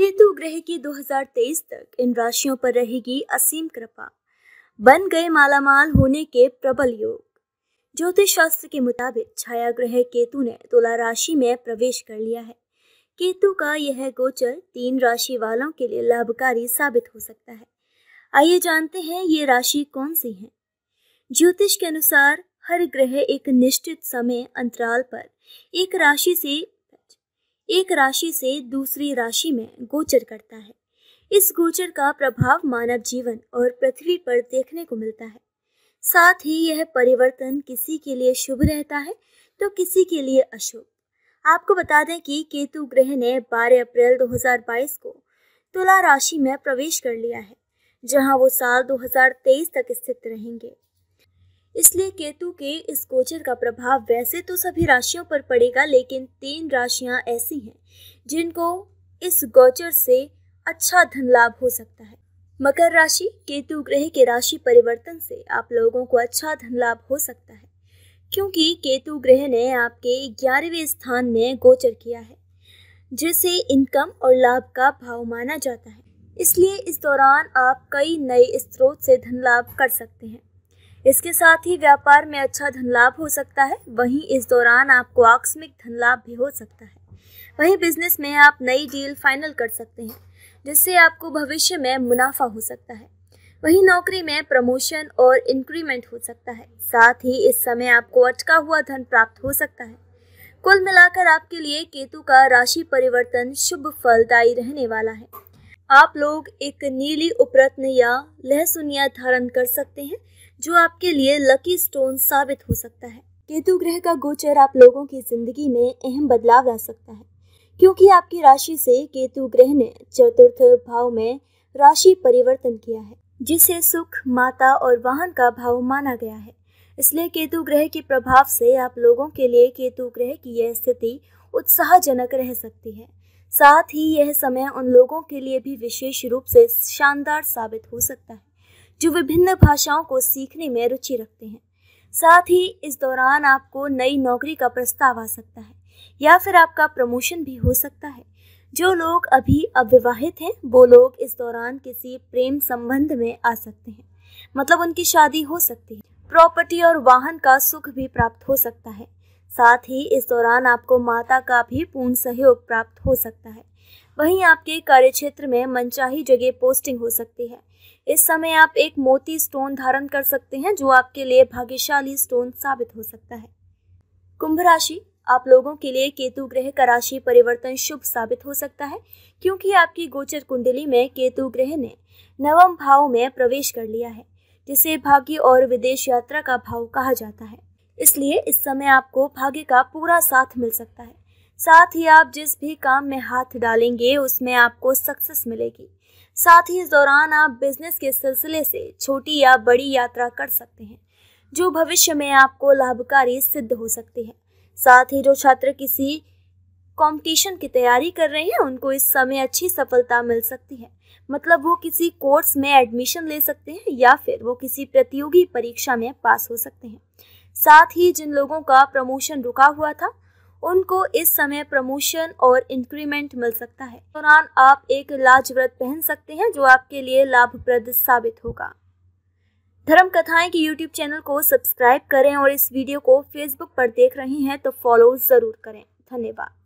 केतु ग्रह की 2023 तक इन राशियों पर रहेगी असीम कृपा बन गए मालामाल होने के प्रबल योग ज्योतिष शास्त्र के मुताबिक छाया ग्रह केतु ने तुला राशि में प्रवेश कर लिया है केतु का यह गोचर तीन राशि वालों के लिए लाभकारी साबित हो सकता है आइए जानते हैं ये राशि कौन सी है ज्योतिष के अनुसार हर ग्रह एक निश्चित समय अंतराल पर एक राशि से एक राशि से दूसरी राशि में गोचर करता है इस गोचर का प्रभाव मानव जीवन और पृथ्वी पर देखने को मिलता है साथ ही यह परिवर्तन किसी के लिए शुभ रहता है तो किसी के लिए अशुभ आपको बता दें कि केतु ग्रह ने 12 अप्रैल 2022 को तुला राशि में प्रवेश कर लिया है जहां वो साल 2023 तक स्थित रहेंगे इसलिए केतु के इस गोचर का प्रभाव वैसे तो सभी राशियों पर पड़ेगा लेकिन तीन राशियां ऐसी हैं जिनको इस गोचर से अच्छा धन लाभ हो सकता है मकर राशि केतु ग्रह के राशि परिवर्तन से आप लोगों को अच्छा धन लाभ हो सकता है क्योंकि केतु ग्रह ने आपके ग्यारहवें स्थान में गोचर किया है जिसे इनकम और लाभ का भाव माना जाता है इसलिए इस दौरान आप कई नए स्रोत से धन लाभ कर सकते हैं इसके साथ ही व्यापार में अच्छा धन लाभ हो सकता है वहीं इस दौरान आपको आकस्मिक धन लाभ भी हो सकता है वहीं बिजनेस में आप नई डील फाइनल कर सकते हैं जिससे आपको भविष्य में मुनाफा हो सकता है वहीं नौकरी में प्रमोशन और इंक्रीमेंट हो सकता है साथ ही इस समय आपको अटका हुआ धन प्राप्त हो सकता है कुल मिलाकर आपके लिए केतु का राशि परिवर्तन शुभ फलदायी रहने वाला है आप लोग एक नीली उपरत्न या लहसुनिया धारण कर सकते हैं जो आपके लिए लकी स्टोन साबित हो सकता है केतु ग्रह का गोचर आप लोगों की जिंदगी में अहम बदलाव ला सकता है क्योंकि आपकी राशि से केतु ग्रह ने चतुर्थ भाव में राशि परिवर्तन किया है जिसे सुख माता और वाहन का भाव माना गया है इसलिए केतु ग्रह के प्रभाव से आप लोगों के लिए केतु ग्रह की यह स्थिति उत्साहजनक रह सकती है साथ ही यह समय उन लोगों के लिए भी विशेष रूप से शानदार साबित हो सकता है जो विभिन्न भाषाओं को सीखने में रुचि रखते हैं साथ ही इस दौरान आपको नई नौकरी का प्रस्ताव आ सकता है या फिर आपका प्रमोशन भी हो सकता है जो लोग अभी अविवाहित हैं वो लोग इस दौरान किसी प्रेम संबंध में आ सकते हैं मतलब उनकी शादी हो सकती है प्रॉपर्टी और वाहन का सुख भी प्राप्त हो सकता है साथ ही इस दौरान आपको माता का भी पूर्ण सहयोग प्राप्त हो सकता है वहीं आपके कार्य क्षेत्र में मनचाही जगह पोस्टिंग हो सकती है इस समय आप एक मोती स्टोन धारण कर सकते हैं जो आपके लिए भाग्यशाली स्टोन साबित हो सकता है कुंभ राशि आप लोगों के लिए केतु ग्रह का राशि परिवर्तन शुभ साबित हो सकता है क्योंकि आपकी गोचर कुंडली में केतु ग्रह ने नवम भाव में प्रवेश कर लिया है जिसे भाग्य और विदेश यात्रा का भाव कहा जाता है इसलिए इस समय आपको भाग्य का पूरा साथ मिल सकता है साथ ही आप जिस भी काम में हाथ डालेंगे उसमें आपको सक्सेस मिलेगी साथ ही इस दौरान आप बिजनेस के सिलसिले से छोटी या बड़ी यात्रा कर सकते हैं जो भविष्य में आपको लाभकारी सिद्ध हो सकती है साथ ही जो छात्र किसी कंपटीशन की तैयारी कर रहे हैं उनको इस समय अच्छी सफलता मिल सकती है मतलब वो किसी कोर्स में एडमिशन ले सकते हैं या फिर वो किसी प्रतियोगी परीक्षा में पास हो सकते हैं साथ ही जिन लोगों का प्रमोशन रुका हुआ था उनको इस समय प्रमोशन और इंक्रीमेंट मिल सकता है दौरान आप एक लाज व्रत पहन सकते हैं जो आपके लिए लाभप्रद साबित होगा धर्म कथाएं के यूट्यूब चैनल को सब्सक्राइब करें और इस वीडियो को फेसबुक पर देख रहे हैं तो फॉलो ज़रूर करें धन्यवाद